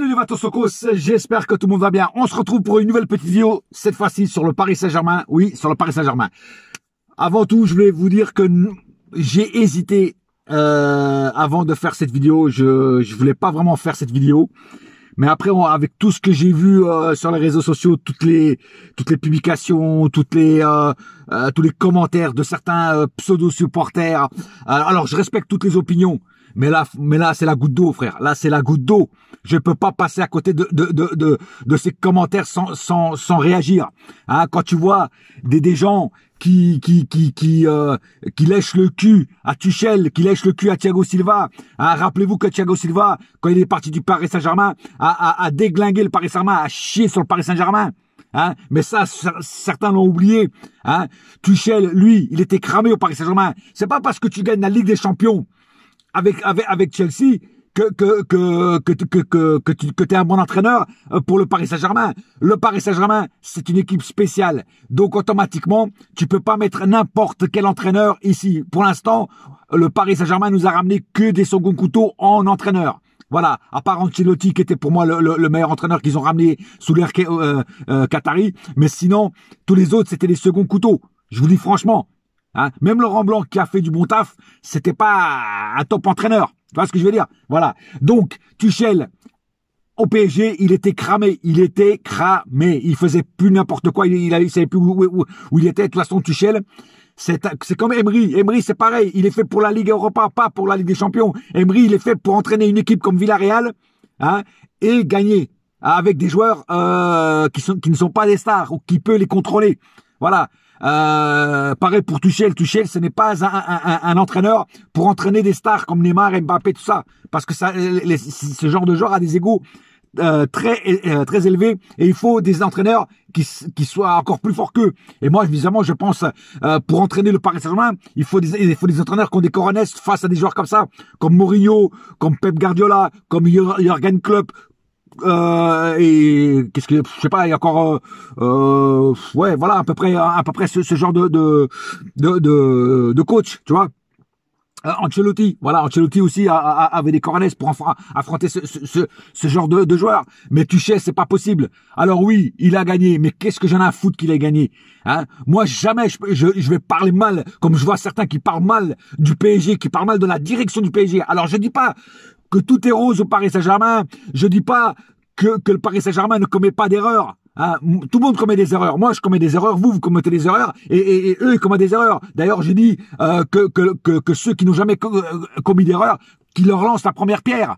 Salut les socos, j'espère que tout le monde va bien. On se retrouve pour une nouvelle petite vidéo, cette fois-ci sur le Paris Saint-Germain. Oui, sur le Paris Saint-Germain. Avant tout, je voulais vous dire que j'ai hésité euh, avant de faire cette vidéo. Je je voulais pas vraiment faire cette vidéo. Mais après, avec tout ce que j'ai vu euh, sur les réseaux sociaux, toutes les toutes les publications, toutes les euh, euh tous les commentaires de certains euh, pseudo supporters. Euh, alors, je respecte toutes les opinions. Mais là, mais là, c'est la goutte d'eau, frère. Là, c'est la goutte d'eau. Je peux pas passer à côté de, de, de, de, ces commentaires sans, sans, sans réagir. Hein, quand tu vois des, des gens qui, qui, qui, qui, euh, qui lèchent le cul à Tuchel, qui lèchent le cul à Thiago Silva. Hein, rappelez-vous que Thiago Silva, quand il est parti du Paris Saint-Germain, a, a, déglingué le Paris Saint-Germain, a chié sur le Paris Saint-Germain. Hein, mais ça, certains l'ont oublié. Hein. Tuchel, lui, il était cramé au Paris Saint-Germain. C'est pas parce que tu gagnes la Ligue des Champions avec, avec, avec Chelsea que, que, que, que, que, que, que tu que es un bon entraîneur euh, pour le Paris Saint-Germain. Le Paris Saint-Germain, c'est une équipe spéciale. Donc automatiquement, tu peux pas mettre n'importe quel entraîneur ici. Pour l'instant, le Paris Saint-Germain nous a ramené que des seconds couteaux en entraîneur. Voilà, à part Ancelotti qui était pour moi le, le, meilleur entraîneur qu'ils ont ramené sous l'ère euh, euh, Qatari, mais sinon tous les autres c'était des seconds couteaux. Je vous dis franchement, Hein. Même Laurent Blanc qui a fait du bon taf, c'était pas un top entraîneur. Tu vois ce que je veux dire Voilà. Donc, Tuchel, au PSG, il était cramé, il était cramé, il faisait plus n'importe quoi, il, il, savait plus où, il était. De toute façon, Tuchel, c'est comme Emery. Emery, c'est pareil, il est fait pour la Ligue Europa, pas pour la Ligue des Champions. Emery, il est fait pour entraîner une équipe comme Villarreal hein, et gagner avec des joueurs euh, qui, qui ne sont pas des stars ou qui peut les contrôler. Voilà. Euh, pareil pour Tuchel. Tuchel, ce n'est pas un, entraîneur pour entraîner des stars comme Neymar, Mbappé, tout ça. Parce que ça, ce genre de joueur a des égaux euh, très euh, très élevés et il faut des entraîneurs qui, qui soient encore plus forts qu'eux. Et moi, évidemment, je pense pour entraîner le Paris Saint-Germain, il faut des il faut des entraîneurs qui ont des coronesses face à des joueurs comme ça, comme Mourinho, comme Pep Guardiola, comme Jurgen Klopp, euh, et qu'est-ce que je sais pas il y a encore euh, euh ouais voilà à peu près à peu près ce, genre de de, de coach tu vois euh, Ancelotti, voilà, Ancelotti aussi avait des cornes pour affronter ce, genre de, de joueur. Mais sais c'est pas possible. Alors oui, il a gagné, mais qu'est-ce que j'en ai à foutre qu'il ait gagné hein Moi, jamais je, je, vais parler mal, comme je vois certains qui parlent mal du PSG, qui parlent mal de la direction du PSG. Alors je dis pas, que tout est rose au Paris Saint-Germain. Je dis pas que, le Paris Saint-Germain ne commet pas d'erreurs. Hein. tout le monde commet des erreurs. Moi, je commets des erreurs. Vous, vous commettez des erreurs. Et, eux, ils commettent des erreurs. D'ailleurs, j'ai dit euh, que, que, ceux qui n'ont jamais euh, commis d'erreurs, qu'ils leur lancent la première pierre.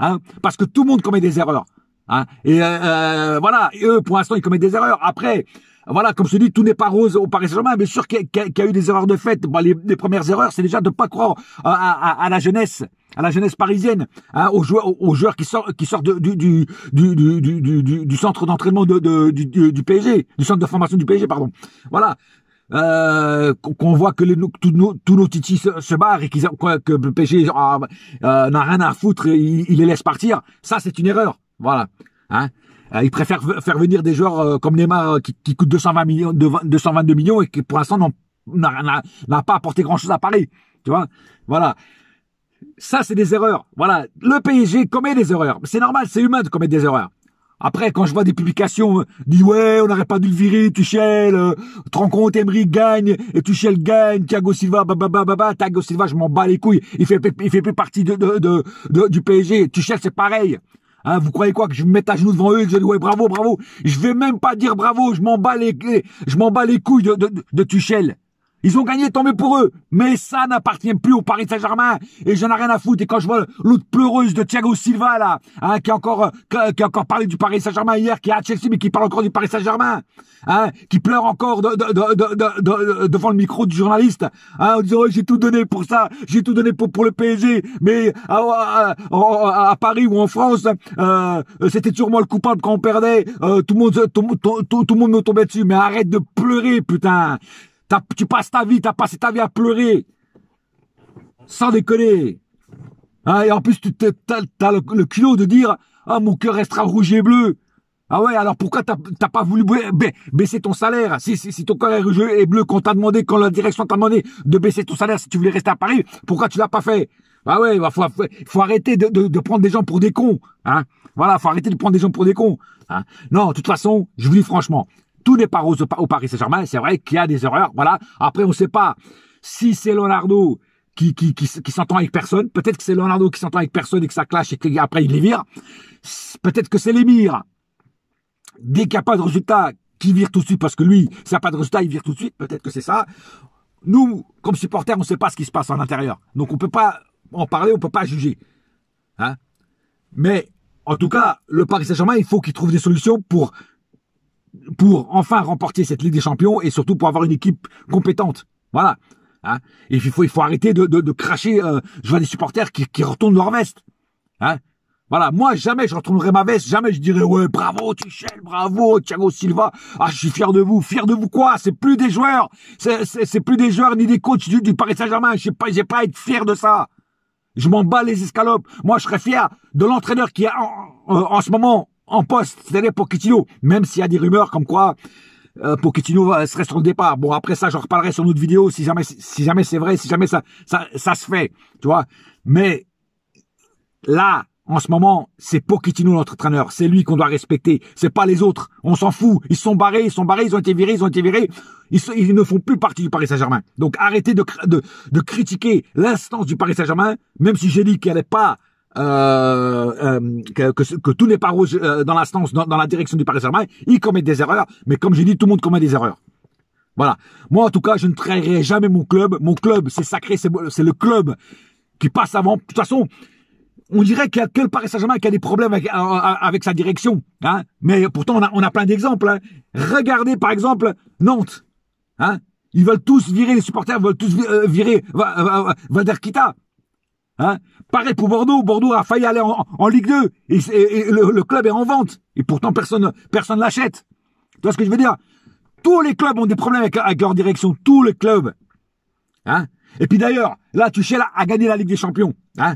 Hein. parce que tout le monde commet des erreurs. Hein, et euh, voilà, eux, pour l'instant, ils commettent des erreurs. Après, voilà, comme je dis, tout n'est pas rose au Paris Saint-Germain. Bien sûr qu'il y, a eu des erreurs de fait. Bah, les, premières erreurs, c'est déjà de ne pas croire euh, à, la jeunesse à la jeunesse parisienne, hein, aux, joueurs, qui sortent, du, centre d'entraînement de, du, PSG, du centre de formation du PSG, pardon. Voilà. Euh, qu'on voit que les, tous nos, tous nos titis se, barrent et que le PSG ah, euh, n'a rien à foutre, et il, les laisse partir. Ça, c'est une erreur. Voilà. Hein euh, ils préfèrent faire venir des joueurs euh, comme Neymar euh, qui, qui coûte 220 millions, 222 millions et qui pour l'instant n'a pas apporté grand-chose à Paris. Tu vois Voilà. Ça, c'est des erreurs. Voilà. Le PSG commet des erreurs. C'est normal, c'est humain de commettre des erreurs. Après, quand je vois des publications, dit ouais, on n'aurait pas dû le virer, Tuchel, euh, gagne, et Tuchel gagne, Thiago Silva, bababa, Thiago Silva, je m'en bats les couilles, il fait, fait plus partie du PSG, Tuchel c'est pareil. Hein, vous croyez quoi que je me mette à genoux devant eux et que je dis ouais bravo, bravo Je vais même pas dire bravo, je m'en bats les, je m'en bats les couilles de, de, de, de Tuchel. Ils ont gagné, tant mieux pour eux. Mais ça n'appartient plus au Paris Saint-Germain. Et j'en ai rien à foutre. Et quand je vois l'autre pleureuse de Thiago Silva, là, hein, qui a encore, qui encore parlé du Paris Saint-Germain hier, qui est à Chelsea, mais qui parle encore du Paris Saint-Germain, hein, qui pleure encore devant le micro du journaliste, hein, en disant, oh, j'ai tout donné pour ça, j'ai tout donné pour, le PSG, mais à, Paris ou en France, euh, c'était sûrement le coupable quand on perdait, euh, tout le monde, tout, le monde me tombait dessus. Mais arrête de pleurer, putain. Tu passes ta vie, t'as passé ta vie à pleurer. Sans déconner. Ah, et en plus, tu t'as le, culot de dire, ah, mon cœur restera rouge et bleu. Ah ouais, alors pourquoi t'as pas voulu baisser ton salaire si, si, ton cœur est rouge et bleu, qu'on t'a demandé, quand la direction t'a demandé de baisser ton salaire si tu voulais rester à Paris, pourquoi tu l'as pas fait Ah ouais, il faut, faut, arrêter de, de, de, prendre des gens pour des cons. Hein. Voilà, faut arrêter de prendre des gens pour des cons. Hein. Non, de toute façon, je vous dis franchement, tout n'est pas au Paris Saint-Germain. C'est vrai qu'il y a des erreurs. Voilà. Après, on ne sait pas si c'est Leonardo qui, qui, s'entend avec personne. Peut-être que c'est Leonardo qui s'entend avec personne et que ça clash et qu'après il les vire. Peut-être que c'est l'émir. Dès qu'il n'y a pas de résultat, qui vire tout de suite parce que lui, s'il n'y a pas de résultat, il vire tout de suite. Peut-être que c'est ça. Nous, comme supporters, on ne sait pas ce qui se passe à l'intérieur. Donc on ne peut pas en parler, on ne peut pas juger. Hein Mais en tout cas, le Paris Saint-Germain, il faut qu'il trouve des solutions pour pour enfin remporter cette Ligue des Champions et surtout pour avoir une équipe compétente. Voilà. Hein. il faut, il faut arrêter de, cracher. Euh, je vois des supporters qui, retournent leur veste. Hein voilà, moi jamais je retournerai ma veste, jamais je dirai ouais bravo Tuchel, bravo Thiago Silva, ah je suis fier de vous, fier de vous quoi C'est plus des joueurs, c'est plus des joueurs ni des coachs du, Paris Saint-Germain, je sais pas, j'ai pas à être fier de ça. Je m'en bats les escalopes. Moi je serais fier de l'entraîneur qui est en, en ce moment en poste, c'est-à-dire Pochettino, même s'il y a des rumeurs comme quoi euh, Pochettino serait son départ. Bon, après ça, je reparlerai sur une autre vidéo si jamais, si jamais c'est vrai, si jamais ça, ça, ça se fait, tu vois. Mais là, en ce moment, c'est Pochettino notre C'est lui qu'on doit respecter. C'est pas les autres. On s'en fout. Ils sont barrés, ils sont barrés, ils ont été virés, ils ont été virés. Ils, ne font plus partie du Paris Saint-Germain. Donc arrêtez de, de, critiquer l'instance du Paris Saint-Germain, même si j'ai dit qu'elle n'est pas euh, euh, que, que, que, tout n'est pas rouge euh, dans l'instance, dans, dans, la direction du Paris Saint-Germain. Ils commet des erreurs, mais comme j'ai dit, tout le monde commet des erreurs. Voilà. Moi, en tout cas, je ne trahirai jamais mon club. Mon club, c'est sacré, c'est le club qui passe avant. De toute façon, on dirait qu'il y a que le Paris Saint-Germain qui a des problèmes avec, avec sa direction. Hein Mais pourtant, on a, on a plein d'exemples. Hein. Regardez, par exemple, Nantes. Hein ils veulent tous virer, les supporters veulent tous virer Valderquita. Hein Pareil pour Bordeaux. Bordeaux a failli aller en, Ligue 2. Et, le, club est en vente. Et pourtant, personne personne l'achète. Tu vois ce que je veux dire Tous les clubs ont des problèmes avec, leur direction. Tous les clubs. Hein et puis d'ailleurs, là, Tuchel a, gagné la Ligue des Champions. Hein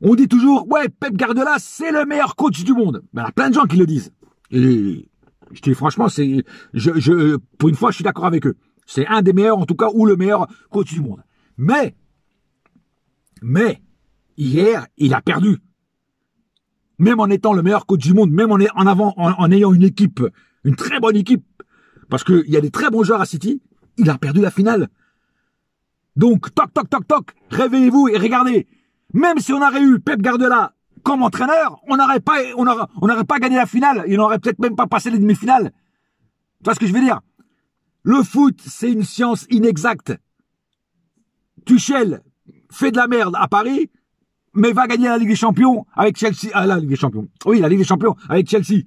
on dit toujours, ouais, Pep Guardiola, c'est le meilleur coach du monde. Ben, il y a plein de gens qui le disent. Et je franchement, c'est, je, pour une fois, je suis d'accord avec eux. C'est un des meilleurs, en tout cas, ou le meilleur coach du monde. Mais mais hier, il a perdu. Même en étant le meilleur coach du monde, même en, avant, en, ayant une équipe, une très bonne équipe, parce qu'il y a des très bons joueurs à City, il a perdu la finale. Donc, toc, toc, toc, toc, réveillez-vous et regardez. Même si on aurait eu Pep Guardiola comme entraîneur, on n'aurait pas, on, pas gagné la finale. Il n'aurait peut-être même pas passé les demi-finales. Tu vois ce que je veux dire? Le foot, c'est une science inexacte. Tuchel, fait de la merde à Paris, mais va gagner la Ligue des Champions avec Chelsea. Ah, la Ligue des Champions. Oui, la Ligue des Champions avec Chelsea.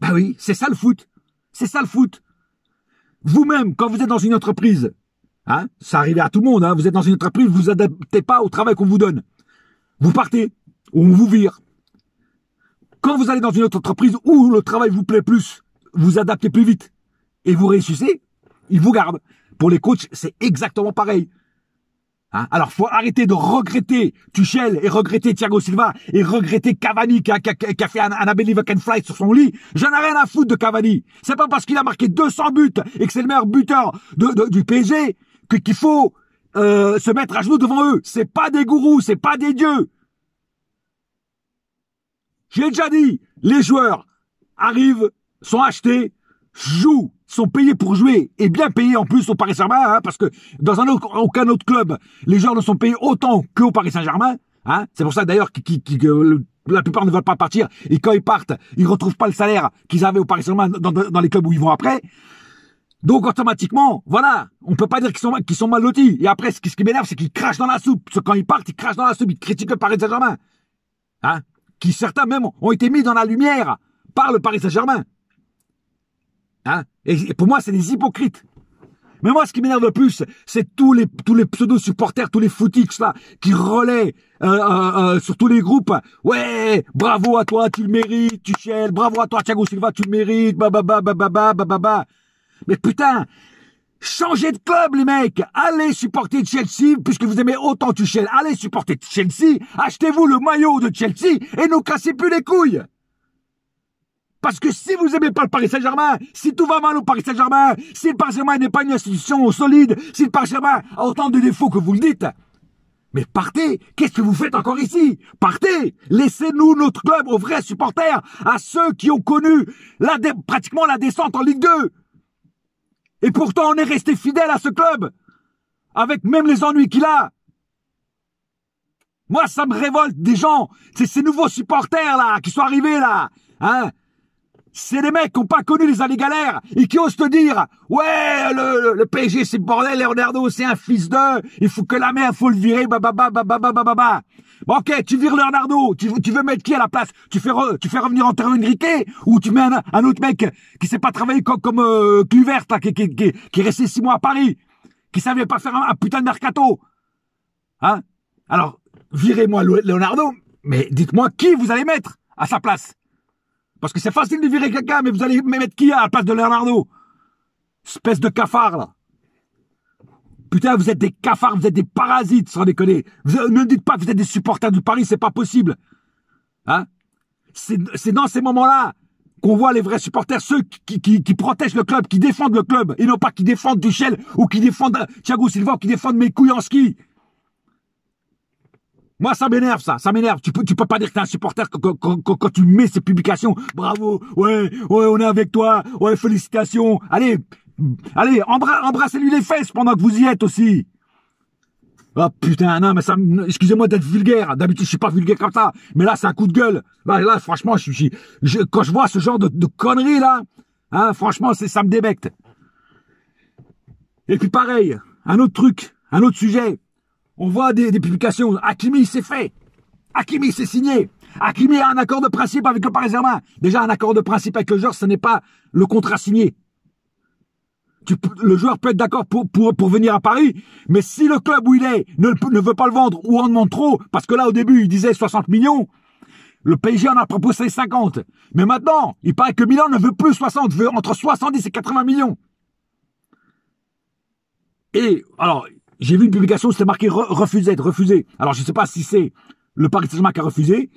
ben oui, c'est ça le foot. C'est ça le foot. Vous-même, quand vous êtes dans une entreprise, hein, ça arrive à tout le monde, hein, vous êtes dans une entreprise, vous vous adaptez pas au travail qu'on vous donne. Vous partez, ou on vous vire. Quand vous allez dans une autre entreprise où le travail vous plaît plus, vous adaptez plus vite et vous réussissez, ils vous gardent. Pour les coachs, c'est exactement pareil. Hein? Alors faut arrêter de regretter Tuchel et regretter Thiago Silva et regretter Cavani qui a, fait un, un fly sur son lit. J'en ai rien à foutre de Cavani. C'est pas parce qu'il a marqué 200 buts et que c'est le meilleur buteur du PSG qu'il faut euh, se mettre à genoux devant eux. C'est pas des gourous, c'est pas des dieux. J'ai déjà dit, les joueurs arrivent, sont achetés, jouent, sont payés pour jouer, et bien payés en plus au Paris Saint-Germain, hein, parce que dans un autre, aucun autre club, les joueurs ne sont payés autant qu'au Paris Saint-Germain. Hein. C'est pour ça d'ailleurs que, euh, la plupart ne veulent pas partir, et quand ils partent, ils retrouvent pas le salaire qu'ils avaient au Paris Saint-Germain dans, les clubs où ils vont après. Donc automatiquement, voilà, on peut pas dire qu'ils sont, sont mal lotis. Et après, ce qui, ce qui m'énerve, c'est qu'ils crachent dans la soupe. Parce que quand ils partent, ils crachent dans la soupe, ils critiquent le Paris Saint-Germain. Hein Qui certains même ont été mis dans la lumière par le Paris Saint-Germain. Hein? Et pour moi, c'est des hypocrites. Mais moi, ce qui m'énerve le plus, c'est tous les, tous les pseudo-supporters, tous les footix, là, qui relaient euh, euh, euh, sur tous les groupes. Ouais, bravo à toi, tu le mérites, Tuchel. Bravo à toi, Thiago Silva, tu le mérites. Bah, Mais putain, changez de club, les mecs. Allez supporter Chelsea, puisque vous aimez autant Tuchel. Allez supporter Chelsea. Achetez-vous le maillot de Chelsea et ne cassez plus les couilles. Parce que si vous aimez pas le Paris Saint-Germain, si tout va mal au Paris Saint-Germain, si le Paris Saint-Germain n'est pas une institution solide, si le Paris Saint-Germain a autant de défauts que vous le dites, mais partez Qu'est-ce que vous faites encore ici Partez Laissez-nous notre club aux vrais supporters, à ceux qui ont connu la pratiquement la descente en Ligue 2. Et pourtant, on est resté fidèle à ce club, avec même les ennuis qu'il a. Moi, ça me révolte des gens, c'est ces nouveaux supporters là qui sont arrivés là, hein c'est des mecs qui n'ont pas connu les années galères et qui osent te dire ouais le, le PSG c'est bordel Leonardo c'est un fils d'eux il faut que la merde faut le virer bah bah bah ok tu vires Leonardo tu, tu veux mettre qui à la place tu fais tu fais revenir en terrain ou tu mets un, autre mec qui sait pas travailler comme comme euh, là, qui, qui, qui, qui, est resté six mois à Paris qui savait pas faire un, un putain de mercato hein alors virez-moi Leonardo mais dites-moi qui vous allez mettre à sa place parce que c'est facile de virer quelqu'un, mais vous allez mettre qui à la place de Leonardo Espèce de cafard, là. Putain, vous êtes des cafards, vous êtes des parasites, sans déconner. ne dites pas que vous êtes des supporters du Paris, c'est pas possible. Hein C'est dans ces moments-là qu'on voit les vrais supporters, ceux qui, qui, protègent le club, qui défendent le club, et non pas qui défendent Duchel ou qui défendent Thiago Silva ou qui défendent ski. Moi, ça m'énerve, ça. Ça m'énerve. Tu peux, tu peux pas dire que t'es un supporter quand, tu mets ces publications. Bravo. Ouais, ouais, on est avec toi. Ouais, félicitations. Allez, allez, embrassez-lui les fesses pendant que vous y êtes aussi. oh, putain, non, mais ça, excusez-moi d'être vulgaire. D'habitude, je suis pas vulgaire comme ça. Mais là, c'est un coup de gueule. Là, là franchement, je suis, je, quand je vois ce genre de, de conneries là, hein, franchement, c'est, ça me débecte. Et puis pareil, un autre truc, un autre sujet. On voit des, des publications. Hakimi, s'est fait. Hakimi, s'est signé. Hakimi a un accord de principe avec le Paris Saint-Germain. Déjà, un accord de principe avec le joueur, ce n'est pas le contrat signé. le joueur peut être d'accord pour, pour, pour, venir à Paris, mais si le club où il est ne, ne veut pas le vendre ou en demande trop, parce que là, au début, il disait 60 millions, le PSG en a proposé 50. Mais maintenant, il paraît que Milan ne veut plus 60, veut entre 70 et 80 millions. Et alors, j'ai vu une publication c'était marqué refusé, refusé. Alors je ne sais pas si c'est le Paris Saint-Germain qui a refusé,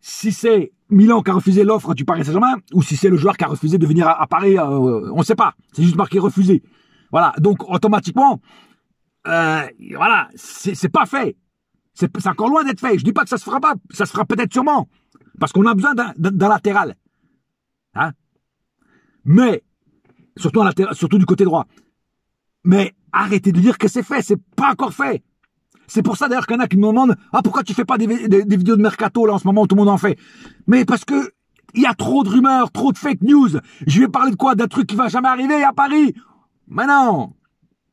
si c'est Milan qui a refusé l'offre du Paris Saint-Germain, ou si c'est le joueur qui a refusé de venir à, Paris, euh, on ne sait pas. C'est juste marqué refusé. Voilà, donc automatiquement, euh, voilà, c'est pas fait. C'est encore loin d'être fait. Je ne dis pas que ça se fera pas, ça se fera peut-être sûrement, parce qu'on a besoin d'un latéral. Hein Mais surtout, en surtout du côté droit. Mais arrêtez de dire que c'est fait, c'est pas encore fait. C'est pour ça d'ailleurs qu'il y en a qui me demandent ah pourquoi tu fais pas des, vidéos de mercato là en ce moment où tout le monde en fait. Mais parce que il y a trop de rumeurs, trop de fake news. Je vais parler de quoi D'un truc qui va jamais arriver à Paris Mais non.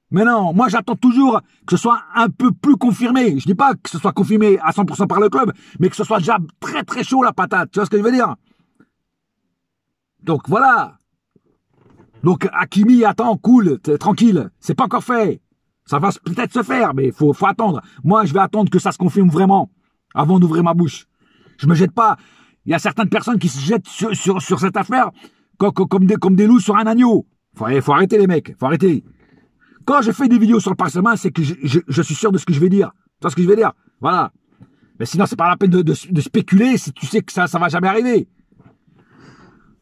Mais non, moi j'attends toujours que ce soit un peu plus confirmé. Je dis pas que ce soit confirmé à 100% par le club, mais que ce soit déjà très très chaud la patate. Tu vois ce que je veux dire Donc voilà. Donc Akimi attends, cool, tranquille, c'est pas encore fait. Ça va peut-être se faire, mais faut, faut attendre. Moi, je vais attendre que ça se confirme vraiment avant d'ouvrir ma bouche. Je me jette pas. Il y a certaines personnes qui se jettent sur, sur, cette affaire comme, des, loups sur un agneau. Faut, faut arrêter les mecs, faut arrêter. Quand je fais des vidéos sur le parchemin, c'est que je, suis sûr de ce que je vais dire. Tu vois ce que je vais dire Voilà. Mais sinon, c'est pas la peine de, de, spéculer si tu sais que ça, ça va jamais arriver.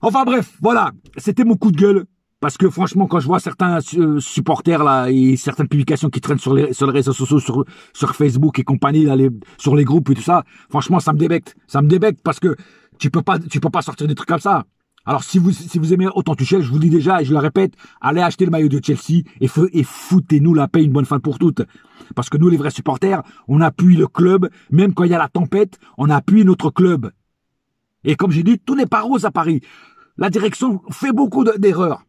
Enfin bref, voilà. C'était mon coup de gueule. Parce que franchement, quand je vois certains supporters là et certaines publications qui traînent sur les, sur les réseaux sociaux, sur, sur Facebook et compagnie, là, sur les groupes et tout ça, franchement, ça me débecte. Ça me débecte parce que tu peux pas, tu peux pas sortir des trucs comme ça. Alors si vous si vous aimez autant Tuchel, je vous dis déjà et je le répète, allez acheter le maillot de Chelsea et, et foutez-nous la paix une bonne fin pour toutes. Parce que nous les vrais supporters, on appuie le club, même quand il y a la tempête, on appuie notre club. Et comme j'ai dit, tout n'est pas rose à Paris. La direction fait beaucoup d'erreurs.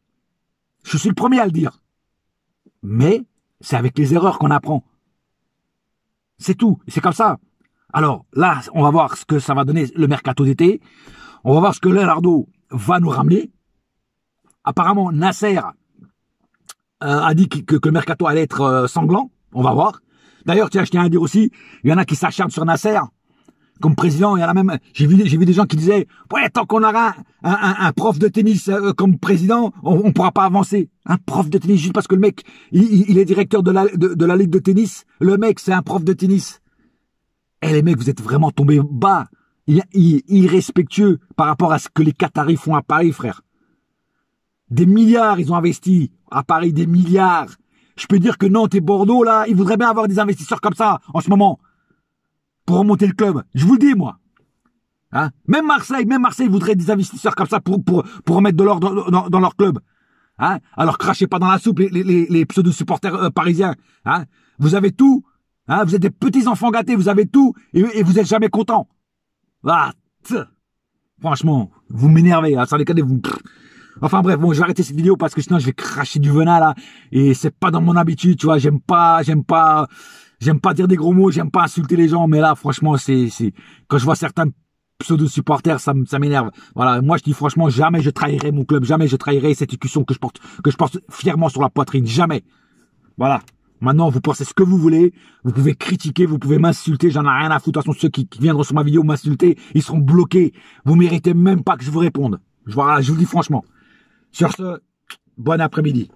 Je suis le premier à le dire. Mais c'est avec les erreurs qu'on apprend. C'est tout. C'est comme ça. Alors là, on va voir ce que ça va donner le mercato d'été. On va voir ce que Leonardo va nous ramener. Apparemment, Nasser euh, a dit que, le mercato allait être euh, sanglant. On va voir. D'ailleurs, tiens, je tiens à dire aussi, il y en a qui s'acharnent sur Nasser comme président, il y a la même, j'ai vu, j'ai vu des gens qui disaient, ouais, tant qu'on aura un, prof de tennis euh, comme président, on, ne pourra pas avancer. Un prof de tennis juste parce que le mec, il, est directeur de la, de, la ligue de tennis. Le mec, c'est un prof de tennis. Eh les mecs, vous êtes vraiment tombés bas, Il irrespectueux par rapport à ce que les Qataris font à Paris, frère. Des milliards, ils ont investi à Paris, des milliards. Je peux dire que Nantes et Bordeaux, là, ils voudraient bien avoir des investisseurs comme ça en ce moment pour remonter le club. Je vous le dis, moi. Hein même Marseille, même Marseille voudrait des investisseurs comme ça pour, pour, pour remettre de l'ordre dans, leur club. Hein Alors crachez pas dans la soupe les, les, pseudo-supporters euh, parisiens. Hein vous avez tout. Hein? vous êtes des petits enfants gâtés, vous avez tout et, vous êtes jamais contents. Ah, Franchement, vous m'énervez, hein, sans vous... Enfin bref, bon, je vais arrêter cette vidéo parce que sinon je vais cracher du venin là et c'est pas dans mon habitude, tu vois, j'aime pas, j'aime pas J'aime pas dire des gros mots, j'aime pas insulter les gens, mais là, franchement, c'est, c'est, quand je vois certains pseudo-supporters, ça, m'énerve. Voilà, moi je dis franchement, jamais je trahirai mon club, jamais je trahirai cette écussion que je porte, que je porte fièrement sur la poitrine, jamais. Voilà. Maintenant, vous pensez ce que vous voulez, vous pouvez critiquer, vous pouvez m'insulter, j'en ai rien à foutre. De toute façon, ceux qui, viendront sur ma vidéo m'insulter, ils seront bloqués. Vous méritez même pas que je vous réponde. Je, voilà, je vous dis franchement. Sur ce, bon après-midi.